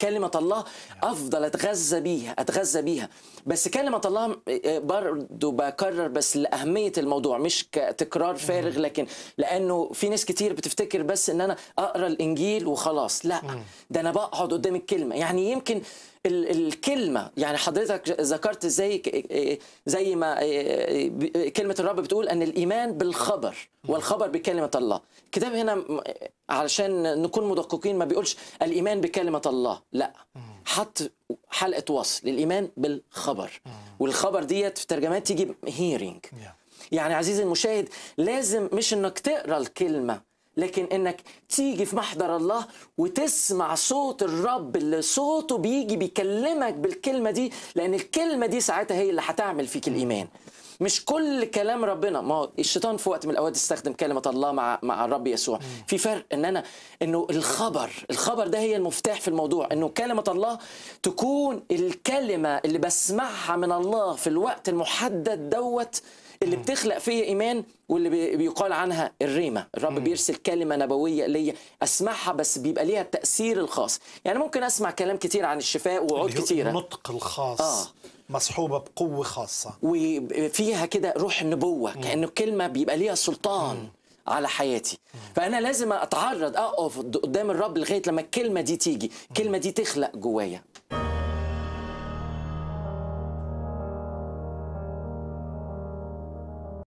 كلمة الله أفضل أتغذى بيها أتغذى بيها بس كلمة الله آه، برضو بكرر بس لأهمية الموضوع مش كتكرار فارغ لكن لأنه في ناس كتير بتفتكر بس إن أنا أقرأ الإنجيل وخلاص لا ده أنا بقعد قدام الكلمة يعني يمكن الكلمه يعني حضرتك ذكرت زي آه، زي ما آه، كلمه الرب بتقول ان الايمان بالخبر والخبر بكلمه الله الكتاب هنا علشان نكون مدققين ما بيقولش الايمان بكلمه الله لا حط حلقه وصل للايمان بالخبر والخبر ديت في ترجمات تيجي هيرنج يعني عزيزي المشاهد لازم مش انك تقرا الكلمه لكن انك تيجي في محضر الله وتسمع صوت الرب اللي صوته بيجي بيكلمك بالكلمه دي لان الكلمه دي ساعتها هي اللي هتعمل فيك الايمان مش كل كلام ربنا ما هو الشيطان في وقت من الاوقات استخدم كلمه الله مع مع الرب يسوع في فرق ان انا انه الخبر الخبر ده هي المفتاح في الموضوع انه كلمه الله تكون الكلمه اللي بسمعها من الله في الوقت المحدد دوت اللي بتخلق فيا ايمان واللي بيقال عنها الريمه الرب بيرسل كلمه نبويه ليا اسمعها بس بيبقى ليها التاثير الخاص يعني ممكن اسمع كلام كتير عن الشفاء وعود كتيره النطق الخاص آه. مصحوبه بقوه خاصه وفيها كده روح النبوه كانه كلمه بيبقى ليها سلطان مم. على حياتي فانا لازم اتعرض اقف قدام الرب لغايه لما الكلمه دي تيجي الكلمه دي تخلق جوايا